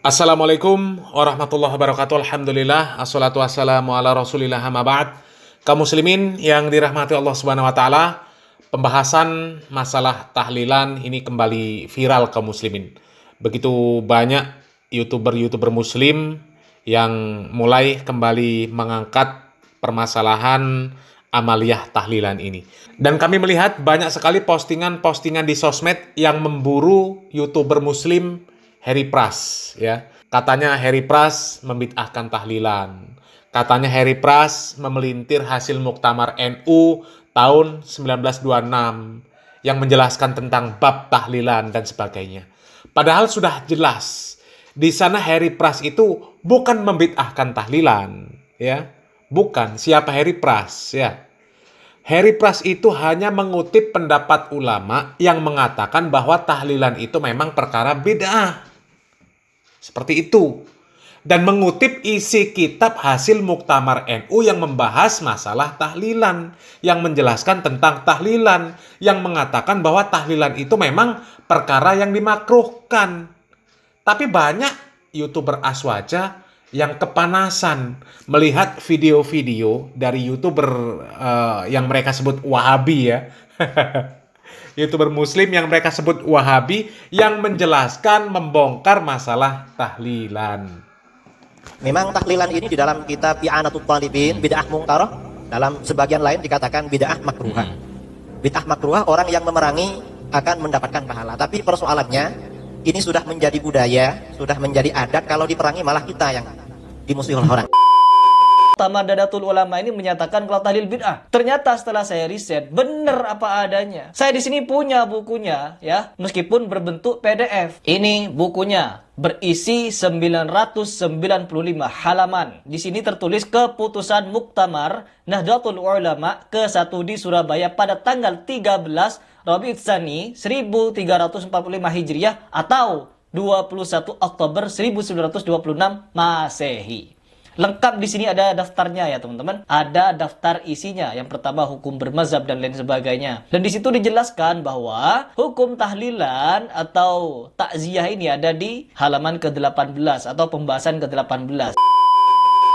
Assalamualaikum warahmatullahi wabarakatuh. Alhamdulillah. Assalatu wassalamu ala rasulillah ba'd. Kaum muslimin yang dirahmati Allah subhanahu wa ta'ala. Pembahasan masalah tahlilan ini kembali viral kaum muslimin. Begitu banyak youtuber-youtuber muslim yang mulai kembali mengangkat permasalahan amaliyah tahlilan ini. Dan kami melihat banyak sekali postingan-postingan di sosmed yang memburu youtuber muslim Harry Pras ya. Katanya Harry Pras membid'ahkan tahlilan. Katanya Harry Pras memelintir hasil muktamar NU tahun 1926 yang menjelaskan tentang bab tahlilan dan sebagainya. Padahal sudah jelas di sana Harry Pras itu bukan membid'ahkan tahlilan, ya. Bukan siapa Harry Pras, ya. Harry Pras itu hanya mengutip pendapat ulama yang mengatakan bahwa tahlilan itu memang perkara bid'ah. Seperti itu. Dan mengutip isi kitab hasil Muktamar NU yang membahas masalah tahlilan, yang menjelaskan tentang tahlilan, yang mengatakan bahwa tahlilan itu memang perkara yang dimakruhkan. Tapi banyak YouTuber aswaja yang kepanasan melihat video-video dari youtuber uh, yang mereka sebut wahabi ya youtuber muslim yang mereka sebut Wahabi yang menjelaskan membongkar masalah tahlilan. Memang tahlilan ini di dalam kitab I'anatul Talibin bid'ah mungkarah dalam sebagian lain dikatakan bid'ah makruhah. Hmm. Bid'ah makruhah orang yang memerangi akan mendapatkan pahala. Tapi persoalannya ini sudah menjadi budaya, sudah menjadi adat kalau diperangi malah kita yang dimusuhi oleh orang. Dadatul Ulama ini menyatakan kalau tahlil bid'ah. Ternyata setelah saya riset, bener apa adanya. Saya di sini punya bukunya ya, meskipun berbentuk PDF. Ini bukunya berisi 995 halaman. Di sini tertulis keputusan Muktamar Nahdlatul Ulama ke-1 di Surabaya pada tanggal 13 Rabiul Tsani 1345 Hijriah atau 21 Oktober 1926 Masehi. Lengkap di sini ada daftarnya ya teman-teman. Ada daftar isinya. Yang pertama hukum bermazhab dan lain sebagainya. Dan di situ dijelaskan bahwa hukum tahlilan atau takziah ini ada di halaman ke-18 atau pembahasan ke-18.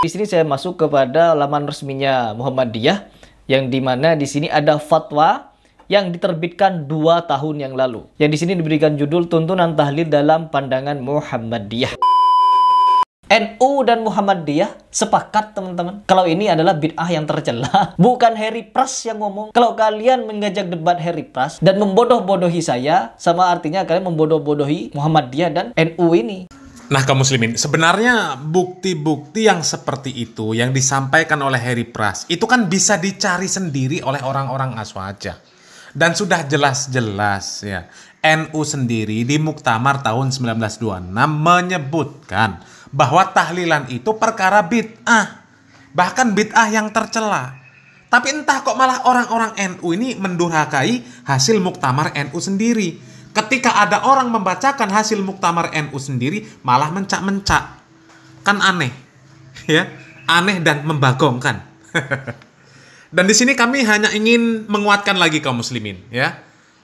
Di sini saya masuk kepada laman resminya Muhammadiyah yang di mana di sini ada fatwa yang diterbitkan dua tahun yang lalu. Yang di sini diberikan judul Tuntunan Tahlil dalam Pandangan Muhammadiyah. NU dan Muhammadiyah sepakat teman-teman kalau ini adalah bid'ah yang tercela bukan Harry Pras yang ngomong kalau kalian mengajak debat Harry Pras dan membodoh-bodohi saya sama artinya kalian membodoh-bodohi Muhammadiyah dan NU ini Nah, kaum muslimin, sebenarnya bukti-bukti yang seperti itu yang disampaikan oleh Harry Pras itu kan bisa dicari sendiri oleh orang-orang aswaja. Dan sudah jelas-jelas ya, NU sendiri di Muktamar tahun 1926 menyebutkan bahwa tahlilan itu perkara bid'ah. Bahkan bid'ah yang tercela. Tapi entah kok malah orang-orang NU ini mendurhakai hasil muktamar NU sendiri. Ketika ada orang membacakan hasil muktamar NU sendiri, malah mencak-mencak. Kan aneh. Ya, aneh dan membagongkan. dan di sini kami hanya ingin menguatkan lagi kaum muslimin, ya.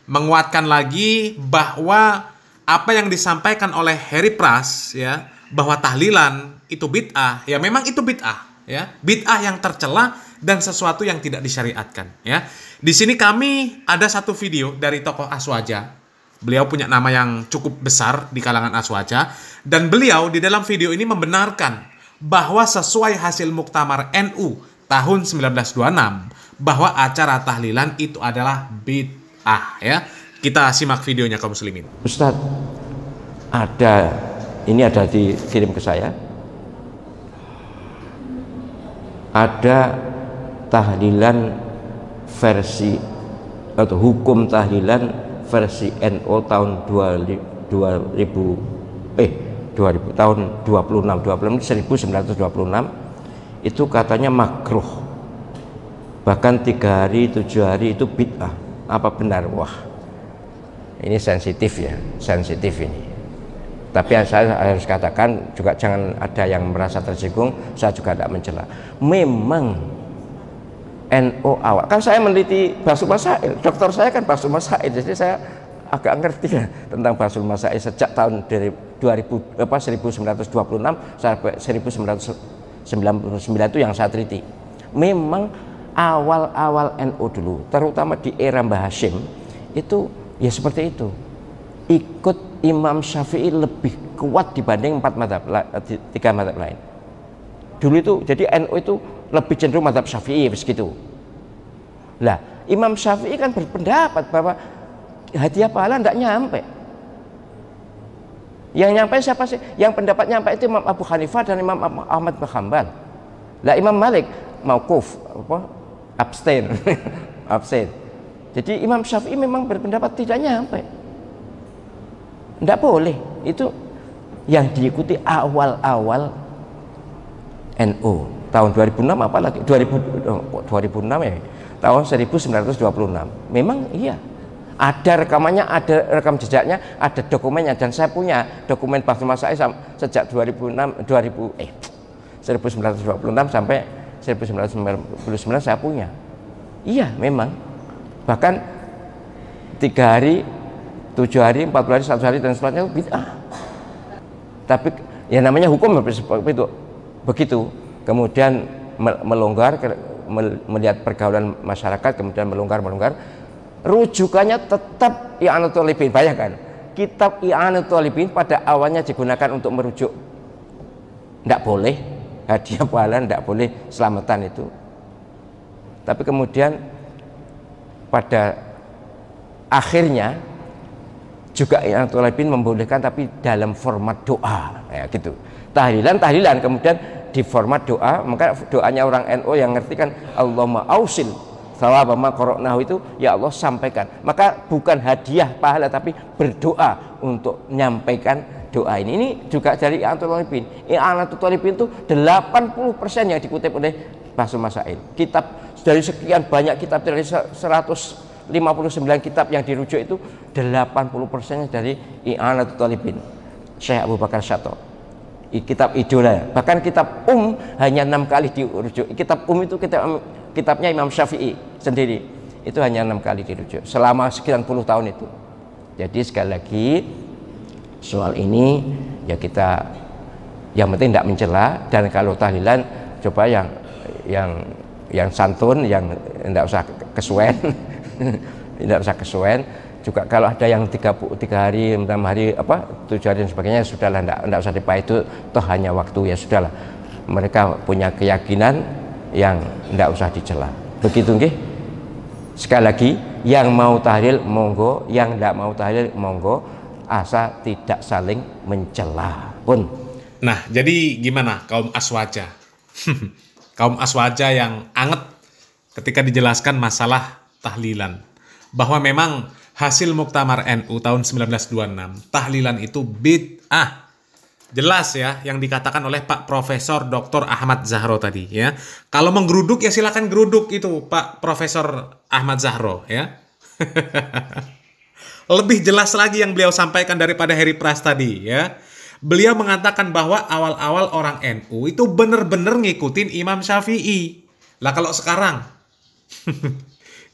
Menguatkan lagi bahwa apa yang disampaikan oleh Harry Pras, ya, bahwa tahlilan itu bid'ah, ya memang itu bid'ah, ya. Bid'ah yang tercela dan sesuatu yang tidak disyariatkan, ya. Di sini kami ada satu video dari tokoh Aswaja. Beliau punya nama yang cukup besar di kalangan Aswaja dan beliau di dalam video ini membenarkan bahwa sesuai hasil muktamar NU tahun 1926 bahwa acara tahlilan itu adalah bid'ah ya. Kita simak videonya kaum muslimin. Ustaz, ada ini ada dikirim ke saya ada tahlilan versi atau hukum tahlilan versi NO tahun 2000 eh 2000 tahun 26 26 1926 itu katanya makruh bahkan tiga hari tujuh hari itu bid'ah apa benar wah ini sensitif ya sensitif ini tapi yang saya harus katakan juga jangan ada yang merasa tersinggung saya juga tidak mencela memang NO awal kan saya meneliti Basul Masail dokter saya kan Basul Masail jadi saya agak ngerti ya tentang Basul Masail sejak tahun dari 2000 apa 1926 sampai 1999 itu yang saya teliti memang awal-awal NO dulu terutama di era Mbah Hashim itu ya seperti itu ikut Imam Syafi'i lebih kuat dibanding empat madhab, eh, tiga madhab lain. Dulu itu jadi NU itu lebih cenderung madhab Syafi'i begitu. Lah Imam Syafi'i kan berpendapat bahwa hadiah pahala tidak nyampe. Yang nyampe siapa sih? Yang pendapat nyampe itu Imam Abu Hanifah dan Imam Ahmad bin Hanbal. Lah Imam Malik kuf, apa? abstain. abstain. Jadi Imam Syafi'i memang berpendapat tidak nyampe. Tidak boleh. Itu yang diikuti awal-awal NU tahun 2006 apalagi 2000 2006 ya tahun 1926 memang iya ada rekamannya ada rekam jejaknya ada dokumennya dan saya punya dokumen Bakti masa saya sejak 2006 2000 eh 1926 sampai 1999 saya punya iya memang bahkan tiga hari tujuh hari, empat puluh hari, satu hari dan setelahnya oh, bid'ah. Tapi ya namanya hukum seperti itu. Begitu. Kemudian melonggar melihat pergaulan masyarakat kemudian melonggar melonggar rujukannya tetap i'anatul libin bayangkan kitab i'anatul libin pada awalnya digunakan untuk merujuk tidak boleh hadiah pahala tidak boleh selamatan itu tapi kemudian pada akhirnya juga yang inatulabin membolehkan tapi dalam format doa ya gitu tahlilan tahlilan kemudian di format doa maka doanya orang NU NO yang ngerti kan Allahumma ausil sawabama koroknahu itu ya Allah sampaikan maka bukan hadiah pahala tapi berdoa untuk menyampaikan doa ini ini juga dari I'anatul Talibin I'anatul ya, Talibin itu 80% yang dikutip oleh Basul Masail kitab dari sekian banyak kitab dari 100 59 kitab yang dirujuk itu 80 persennya dari I'anatul Talibin Syekh Abu Bakar Syato kitab idola bahkan kitab um hanya enam kali dirujuk kitab um itu kitab kitabnya Imam Syafi'i sendiri itu hanya enam kali dirujuk selama sekian puluh tahun itu jadi sekali lagi soal ini ya kita yang penting tidak mencela dan kalau tahlilan coba yang yang yang santun yang tidak usah kesuwen tidak usah kesuwen juga kalau ada yang tiga, tiga hari enam hari apa tujuh hari dan sebagainya sudahlah tidak tidak usah dipakai itu toh hanya waktu ya sudahlah mereka punya keyakinan yang tidak usah dicela begitu nggih sekali lagi yang mau tahlil monggo yang tidak mau tahlil monggo asa tidak saling mencela pun nah jadi gimana kaum aswaja kaum aswaja yang anget ketika dijelaskan masalah tahlilan. Bahwa memang hasil Muktamar NU tahun 1926, tahlilan itu bid'ah. Jelas ya yang dikatakan oleh Pak Profesor Dr. Ahmad Zahro tadi ya. Kalau menggeruduk ya silakan geruduk itu Pak Profesor Ahmad Zahro ya. Lebih jelas lagi yang beliau sampaikan daripada Heri Pras tadi ya. Beliau mengatakan bahwa awal-awal orang NU itu benar-benar ngikutin Imam Syafi'i. Lah kalau sekarang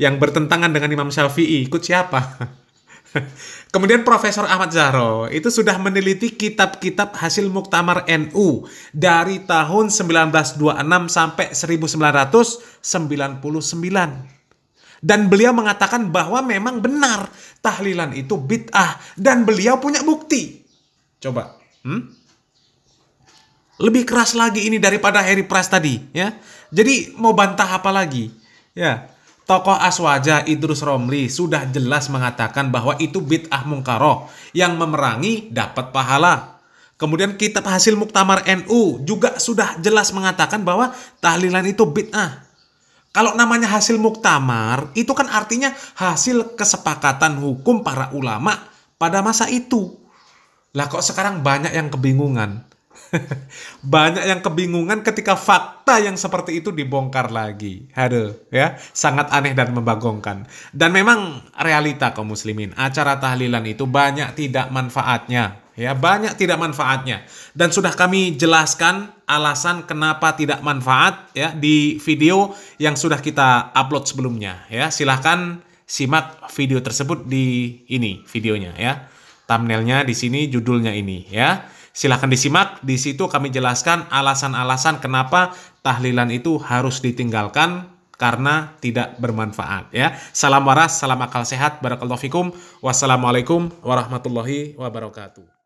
yang bertentangan dengan Imam Syafi'i ikut siapa? Kemudian Profesor Ahmad Zahro itu sudah meneliti kitab-kitab hasil muktamar NU dari tahun 1926 sampai 1999. Dan beliau mengatakan bahwa memang benar tahlilan itu bid'ah dan beliau punya bukti. Coba. Hmm? Lebih keras lagi ini daripada Harry Pras tadi, ya. Jadi mau bantah apa lagi? Ya. Tokoh Aswaja Idrus Romli sudah jelas mengatakan bahwa itu bid'ah mungkaroh yang memerangi dapat pahala. Kemudian kitab hasil muktamar NU juga sudah jelas mengatakan bahwa tahlilan itu bid'ah. Kalau namanya hasil muktamar, itu kan artinya hasil kesepakatan hukum para ulama pada masa itu. Lah kok sekarang banyak yang kebingungan. Banyak yang kebingungan ketika fakta yang seperti itu dibongkar lagi. Aduh, ya, sangat aneh dan membagongkan. Dan memang realita kaum muslimin, acara tahlilan itu banyak tidak manfaatnya, ya, banyak tidak manfaatnya. Dan sudah kami jelaskan alasan kenapa tidak manfaat ya di video yang sudah kita upload sebelumnya, ya. Silahkan simak video tersebut di ini videonya ya thumbnailnya di sini judulnya ini ya Silahkan disimak, di situ kami jelaskan alasan-alasan kenapa tahlilan itu harus ditinggalkan karena tidak bermanfaat ya. Salam waras, salam akal sehat, barakallahu fikum. Wassalamualaikum warahmatullahi wabarakatuh.